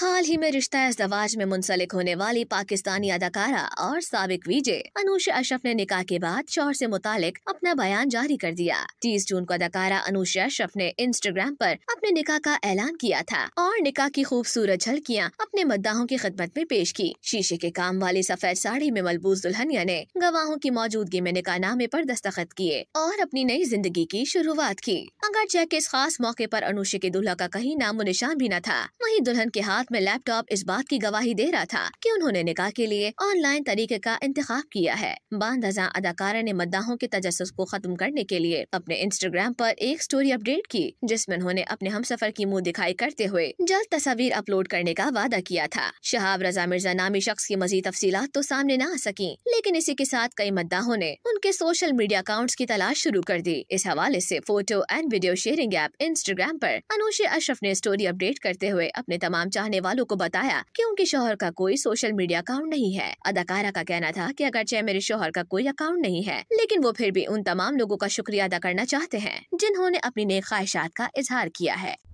हाल ही में रिश्ता दवाज में मुंसलिक होने वाली पाकिस्तानी अदाकारा और सबक वीजे अनुषा अशरफ ने निकाह के बाद शोर से मुतालिक अपना बयान जारी कर दिया तीस जून को अदाकारा अनुषा अशरफ ने इंस्टाग्राम पर अपने निकाह का ऐलान किया था और निकाह की खूबसूरत झलकियां अपने मद्दाहों की खदमत में पेश की शीशे के काम वाली सफेद साड़ी में मलबूज दुल्हनिया ने गवाहों की मौजूदगी में निकाह नामे आरोप दस्तखत किए और अपनी नई जिंदगी की शुरुआत की अगर जैक इस खास मौके आरोप अनुषा के दूल्हा का कहीं नामो निशान भी न था वही दुल्हन के हाथ में लैपटॉप इस बात की गवाही दे रहा था कि उन्होंने निकाह के लिए ऑनलाइन तरीके का इंतखा किया है बांदा अदाकारा ने मद्दाहों के तजस को खत्म करने के लिए अपने इंस्टाग्राम पर एक स्टोरी अपडेट की जिसमें उन्होंने अपने हम सफर की मुँह दिखाई करते हुए जल्द तस्वीर अपलोड करने का वादा किया था शहाब रजा मिर्जा नामी शख्स की मजीद तफसी तो सामने न आ सकी लेकिन इसी के साथ कई मद्दाहों ने उनके सोशल मीडिया अकाउंट की तलाश शुरू कर दी इस हवाले ऐसी photo and video sharing app Instagram आरोप अनुशी अशरफ ने स्टोरी अपडेट करते हुए अपने तमाम चाहने वालों को बताया कि उनके शोहर का कोई सोशल मीडिया अकाउंट नहीं है अदाकारा का कहना था कि अगरचे मेरे शोहर का कोई अकाउंट नहीं है लेकिन वो फिर भी उन तमाम लोगों का शुक्रिया अदा करना चाहते हैं जिन्होंने अपनी नई ख्वाहिशात का इजहार किया है